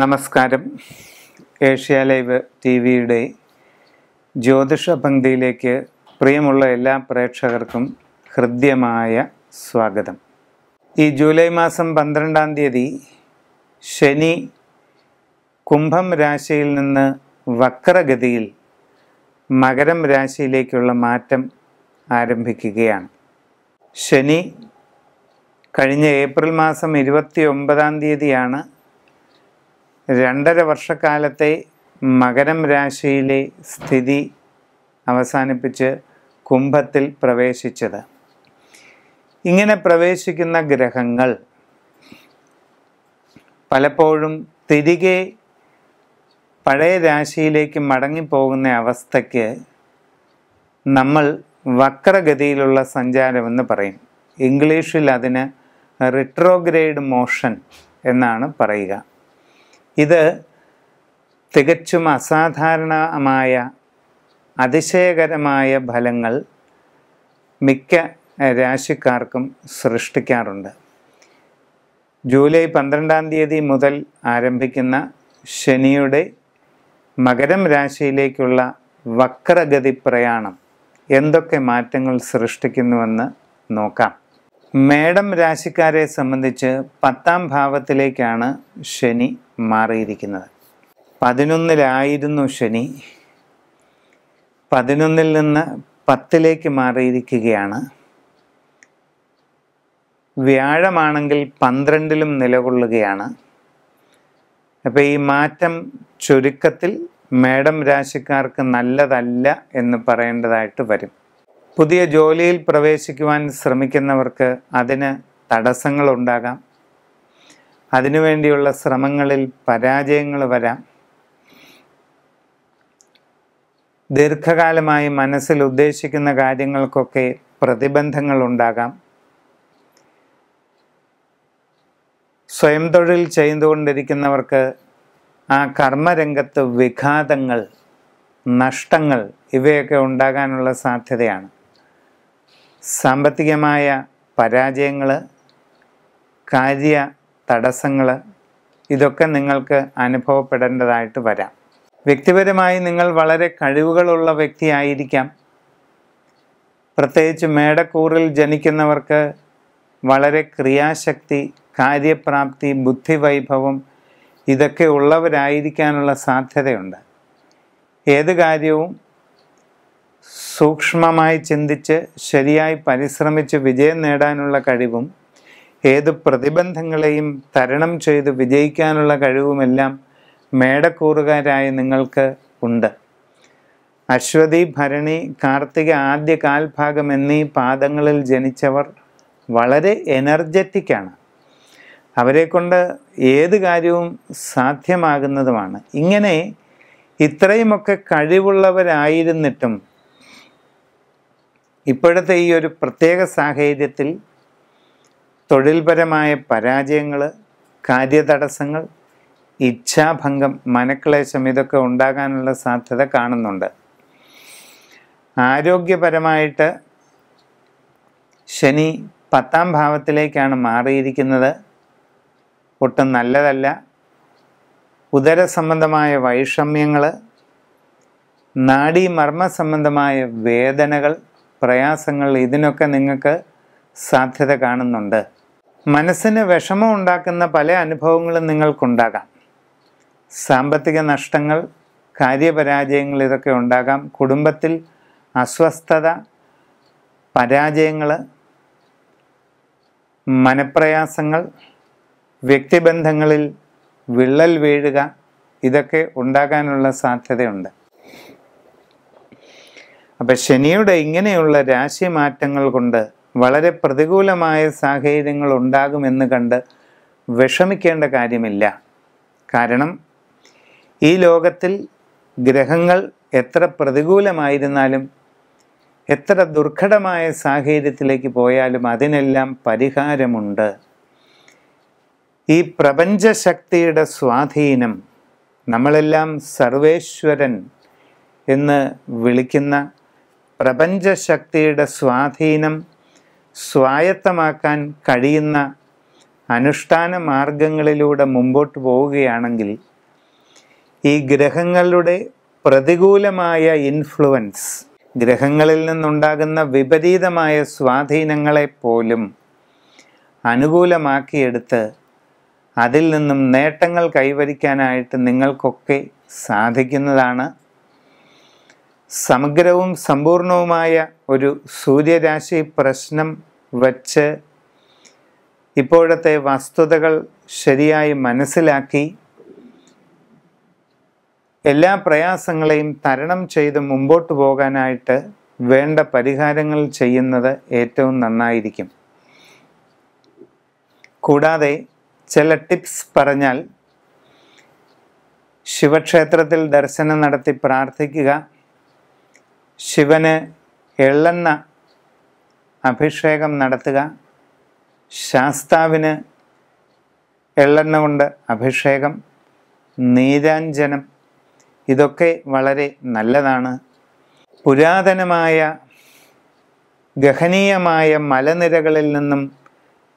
നമസ്കാരം Asia live T വിയുടെ ജ്യോതിഷ പങ്ക്തിയിലേക്ക് പ്രിയമുള്ള എല്ലാ പ്രേക്ഷകർക്കും ഹൃദ്യമായ സ്വാഗതം ഈ ജൂലൈ മാസം പന്ത്രണ്ടാം തീയതി ശനി കുംഭം രാശിയിൽ നിന്ന് വക്രഗതിയിൽ മകരം രാശിയിലേക്കുള്ള മാറ്റം ആരംഭിക്കുകയാണ് ശനി കഴിഞ്ഞ ഏപ്രിൽ മാസം ഇരുപത്തി ഒമ്പതാം തീയതിയാണ് രണ്ടര വർഷക്കാലത്തെ മകരം രാശിയിലെ സ്ഥിതി അവസാനിപ്പിച്ച് കുംഭത്തിൽ പ്രവേശിച്ചത് ഇങ്ങനെ പ്രവേശിക്കുന്ന ഗ്രഹങ്ങൾ പലപ്പോഴും തിരികെ പഴയ രാശിയിലേക്ക് മടങ്ങിപ്പോകുന്ന അവസ്ഥയ്ക്ക് നമ്മൾ വക്രഗതിയിലുള്ള സഞ്ചാരമെന്ന് പറയും ഇംഗ്ലീഷിൽ അതിന് റിട്രോഗ്രേഡ് മോഷൻ എന്നാണ് പറയുക ഇത് തികച്ചും അസാധാരണമായ അതിശയകരമായ ഫലങ്ങൾ മിക്ക രാശിക്കാർക്കും സൃഷ്ടിക്കാറുണ്ട് ജൂലൈ പന്ത്രണ്ടാം തീയതി മുതൽ ആരംഭിക്കുന്ന ശനിയുടെ മകരം രാശിയിലേക്കുള്ള വക്രഗതി പ്രയാണം എന്തൊക്കെ മാറ്റങ്ങൾ സൃഷ്ടിക്കുന്നുവെന്ന് നോക്കാം മേടം രാശിക്കാരെ സംബന്ധിച്ച് പത്താം ഭാവത്തിലേക്കാണ് ശനി മാറിയിരിക്കുന്നത് പതിനൊന്നിലായിരുന്നു ശനി പതിനൊന്നിൽ നിന്ന് പത്തിലേക്ക് മാറിയിരിക്കുകയാണ് വ്യാഴമാണെങ്കിൽ പന്ത്രണ്ടിലും നിലകൊള്ളുകയാണ് അപ്പോൾ ഈ മാറ്റം ചുരുക്കത്തിൽ മേഡം രാശിക്കാർക്ക് നല്ലതല്ല എന്ന് പറയേണ്ടതായിട്ട് വരും പുതിയ ജോലിയിൽ പ്രവേശിക്കുവാൻ ശ്രമിക്കുന്നവർക്ക് അതിന് തടസ്സങ്ങളുണ്ടാകാം അതിനുവേണ്ടിയുള്ള ശ്രമങ്ങളിൽ പരാജയങ്ങൾ വരാം ദീർഘകാലമായി മനസ്സിൽ ഉദ്ദേശിക്കുന്ന കാര്യങ്ങൾക്കൊക്കെ പ്രതിബന്ധങ്ങൾ ഉണ്ടാകാം സ്വയം തൊഴിൽ ചെയ്തുകൊണ്ടിരിക്കുന്നവർക്ക് ആ കർമ്മരംഗത്ത് വിഘാതങ്ങൾ നഷ്ടങ്ങൾ ഇവയൊക്കെ ഉണ്ടാകാനുള്ള സാധ്യതയാണ് സാമ്പത്തികമായ പരാജയങ്ങൾ കാര്യ തടസ്സങ്ങൾ ഇതൊക്കെ നിങ്ങൾക്ക് അനുഭവപ്പെടേണ്ടതായിട്ട് വരാം വ്യക്തിപരമായി നിങ്ങൾ വളരെ കഴിവുകളുള്ള വ്യക്തിയായിരിക്കാം പ്രത്യേകിച്ച് മേടക്കൂറിൽ ജനിക്കുന്നവർക്ക് വളരെ ക്രിയാശക്തി കാര്യപ്രാപ്തി ബുദ്ധിവൈഭവം ഇതൊക്കെ ഉള്ളവരായിരിക്കാനുള്ള സാധ്യതയുണ്ട് ഏത് കാര്യവും സൂക്ഷ്മമായി ചിന്തിച്ച് ശരിയായി പരിശ്രമിച്ച് വിജയം നേടാനുള്ള കഴിവും ഏത് പ്രതിബന്ധങ്ങളെയും തരണം ചെയ്ത് വിജയിക്കാനുള്ള കഴിവുമെല്ലാം മേടക്കൂറുകാരായ നിങ്ങൾക്ക് ഉണ്ട് അശ്വതി ഭരണി കാർത്തിക ആദ്യ കാൽഭാഗം എന്നീ പാദങ്ങളിൽ ജനിച്ചവർ വളരെ എനർജറ്റിക്കാണ് അവരെക്കൊണ്ട് ഏത് കാര്യവും സാധ്യമാകുന്നതുമാണ് ഇങ്ങനെ ഇത്രയുമൊക്കെ കഴിവുള്ളവരായിരുന്നിട്ടും ഇപ്പോഴത്തെ ഈ ഒരു പ്രത്യേക സാഹചര്യത്തിൽ തൊഴിൽപരമായ പരാജയങ്ങൾ കാര്യതടസ്സങ്ങൾ ഇച്ഛാഭംഗം മനക്ലേശം ഇതൊക്കെ ഉണ്ടാകാനുള്ള സാധ്യത കാണുന്നുണ്ട് ആരോഗ്യപരമായിട്ട് ശനി പത്താം ഭാവത്തിലേക്കാണ് മാറിയിരിക്കുന്നത് ഒട്ടും നല്ലതല്ല ഉദര സംബന്ധമായ വൈഷമ്യങ്ങൾ നാഡീമർമ്മ സംബന്ധമായ വേദനകൾ പ്രയാസങ്ങൾ ഇതിനൊക്കെ നിങ്ങൾക്ക് സാധ്യത കാണുന്നുണ്ട് മനസ്സിന് വിഷമം ഉണ്ടാക്കുന്ന പല അനുഭവങ്ങളും നിങ്ങൾക്കുണ്ടാകാം സാമ്പത്തിക നഷ്ടങ്ങൾ കാര്യപരാജയങ്ങൾ ഇതൊക്കെ ഉണ്ടാകാം കുടുംബത്തിൽ അസ്വസ്ഥത പരാജയങ്ങൾ മനപ്രയാസങ്ങൾ വ്യക്തിബന്ധങ്ങളിൽ വിള്ളൽ വീഴുക ഇതൊക്കെ ഉണ്ടാകാനുള്ള സാധ്യതയുണ്ട് അപ്പം ശനിയുടെ ഇങ്ങനെയുള്ള രാശി മാറ്റങ്ങൾ കൊണ്ട് വളരെ പ്രതികൂലമായ സാഹചര്യങ്ങൾ ഉണ്ടാകുമെന്ന് കണ്ട് വിഷമിക്കേണ്ട കാര്യമില്ല കാരണം ഈ ലോകത്തിൽ ഗ്രഹങ്ങൾ എത്ര പ്രതികൂലമായിരുന്നാലും എത്ര ദുർഘടമായ സാഹചര്യത്തിലേക്ക് പോയാലും അതിനെല്ലാം പരിഹാരമുണ്ട് ഈ പ്രപഞ്ചശക്തിയുടെ സ്വാധീനം നമ്മളെല്ലാം സർവേശ്വരൻ എന്ന് വിളിക്കുന്ന പ്രപഞ്ചശക്തിയുടെ സ്വാധീനം സ്വായത്തമാക്കാൻ കഴിയുന്ന അനുഷ്ഠാന മാർഗങ്ങളിലൂടെ മുമ്പോട്ട് പോവുകയാണെങ്കിൽ ഈ ഗ്രഹങ്ങളുടെ പ്രതികൂലമായ ഇൻഫ്ലുവൻസ് ഗ്രഹങ്ങളിൽ നിന്നുണ്ടാകുന്ന വിപരീതമായ സ്വാധീനങ്ങളെ പോലും അനുകൂലമാക്കിയെടുത്ത് അതിൽ നിന്നും നേട്ടങ്ങൾ കൈവരിക്കാനായിട്ട് നിങ്ങൾക്കൊക്കെ സാധിക്കുന്നതാണ് സമഗ്രവും സമ്പൂർണവുമായ ഒരു സൂര്യരാശി പ്രശ്നം വച്ച് ഇപ്പോഴത്തെ വസ്തുതകൾ ശരിയായി മനസ്സിലാക്കി എല്ലാ പ്രയാസങ്ങളെയും തരണം ചെയ്ത് മുമ്പോട്ട് പോകാനായിട്ട് വേണ്ട പരിഹാരങ്ങൾ ചെയ്യുന്നത് ഏറ്റവും നന്നായിരിക്കും കൂടാതെ ചില ടിപ്സ് പറഞ്ഞാൽ ശിവക്ഷേത്രത്തിൽ ദർശനം നടത്തി പ്രാർത്ഥിക്കുക ശിവന് എള്ളെണ്ണ അഭിഷേകം നടത്തുക ശാസ്താവിന് എള്ളെണ്ണ കൊണ്ട് അഭിഷേകം നീരാഞ്ജനം ഇതൊക്കെ വളരെ നല്ലതാണ് പുരാതനമായ ഗഹനീയമായ മലനിരകളിൽ നിന്നും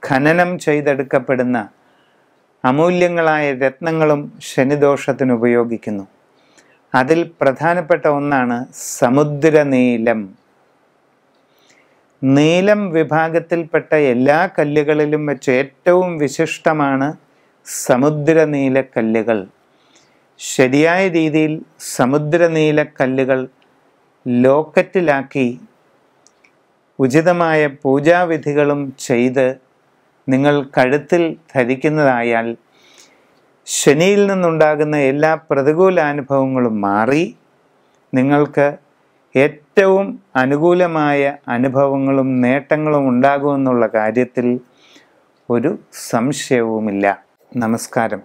ഖനനം ചെയ്തെടുക്കപ്പെടുന്ന അമൂല്യങ്ങളായ രത്നങ്ങളും ശനിദോഷത്തിന് ഉപയോഗിക്കുന്നു അതിൽ പ്രധാനപ്പെട്ട ഒന്നാണ് സമുദ്രനീലം നീലം വിഭാഗത്തിൽപ്പെട്ട എല്ലാ കല്ലുകളിലും വെച്ച് ഏറ്റവും വിശിഷ്ടമാണ് കല്ലുകൾ ശരിയായ രീതിയിൽ കല്ലുകൾ ലോക്കറ്റിലാക്കി ഉചിതമായ പൂജാവിധികളും ചെയ്ത് നിങ്ങൾ കഴുത്തിൽ ധരിക്കുന്നതായാൽ ശനിയിൽ നിന്നുണ്ടാകുന്ന എല്ലാ പ്രതികൂല അനുഭവങ്ങളും മാറി നിങ്ങൾക്ക് ഏറ്റവും അനുകൂലമായ അനുഭവങ്ങളും നേട്ടങ്ങളും ഉണ്ടാകുമെന്നുള്ള കാര്യത്തിൽ ഒരു സംശയവുമില്ല നമസ്കാരം